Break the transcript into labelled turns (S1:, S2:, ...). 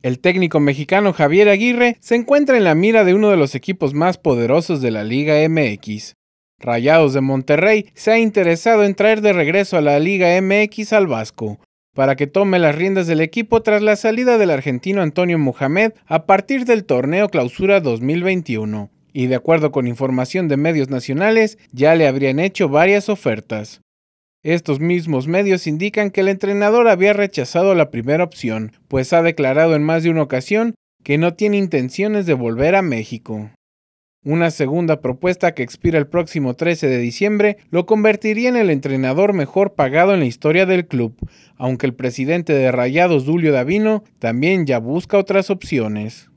S1: El técnico mexicano Javier Aguirre se encuentra en la mira de uno de los equipos más poderosos de la Liga MX. Rayados de Monterrey se ha interesado en traer de regreso a la Liga MX al Vasco, para que tome las riendas del equipo tras la salida del argentino Antonio Mohamed a partir del torneo Clausura 2021. Y de acuerdo con información de medios nacionales, ya le habrían hecho varias ofertas. Estos mismos medios indican que el entrenador había rechazado la primera opción, pues ha declarado en más de una ocasión que no tiene intenciones de volver a México. Una segunda propuesta que expira el próximo 13 de diciembre lo convertiría en el entrenador mejor pagado en la historia del club, aunque el presidente de Rayados Julio Davino también ya busca otras opciones.